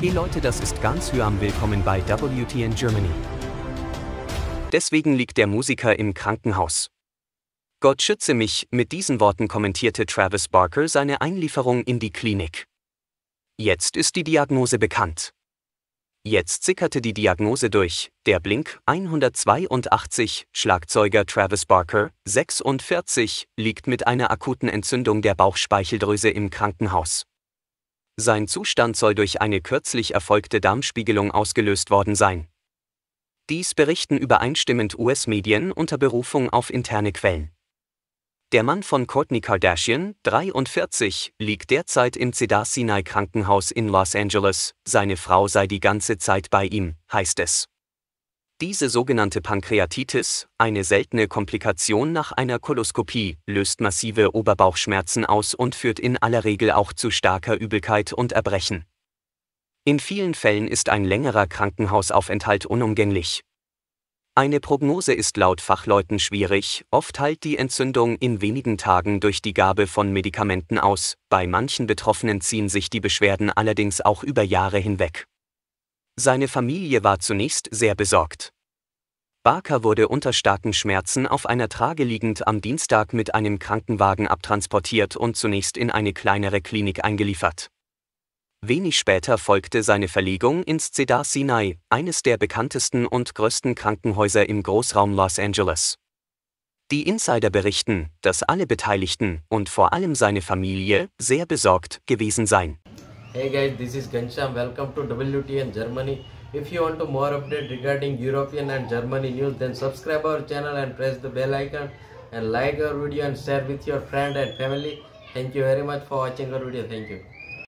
Hey Leute, das ist ganz Hyam. Willkommen bei WTN Germany. Deswegen liegt der Musiker im Krankenhaus. Gott schütze mich, mit diesen Worten kommentierte Travis Barker seine Einlieferung in die Klinik. Jetzt ist die Diagnose bekannt. Jetzt sickerte die Diagnose durch. Der Blink 182 Schlagzeuger Travis Barker, 46, liegt mit einer akuten Entzündung der Bauchspeicheldrüse im Krankenhaus. Sein Zustand soll durch eine kürzlich erfolgte Darmspiegelung ausgelöst worden sein. Dies berichten übereinstimmend US-Medien unter Berufung auf interne Quellen. Der Mann von Courtney Kardashian, 43, liegt derzeit im Cedars-Sinai-Krankenhaus in Los Angeles. Seine Frau sei die ganze Zeit bei ihm, heißt es. Diese sogenannte Pankreatitis, eine seltene Komplikation nach einer Koloskopie, löst massive Oberbauchschmerzen aus und führt in aller Regel auch zu starker Übelkeit und Erbrechen. In vielen Fällen ist ein längerer Krankenhausaufenthalt unumgänglich. Eine Prognose ist laut Fachleuten schwierig, oft heilt die Entzündung in wenigen Tagen durch die Gabe von Medikamenten aus, bei manchen Betroffenen ziehen sich die Beschwerden allerdings auch über Jahre hinweg. Seine Familie war zunächst sehr besorgt. Barker wurde unter starken Schmerzen auf einer Trage liegend am Dienstag mit einem Krankenwagen abtransportiert und zunächst in eine kleinere Klinik eingeliefert. Wenig später folgte seine Verlegung ins Cedar Sinai, eines der bekanntesten und größten Krankenhäuser im Großraum Los Angeles. Die Insider berichten, dass alle Beteiligten und vor allem seine Familie sehr besorgt gewesen seien. Hey guys, this is Gansham. Welcome to WTN Germany. If you want to more update regarding European and Germany news, then subscribe our channel and press the bell icon and like our video and share with your friend and family. Thank you very much for watching our video. Thank you.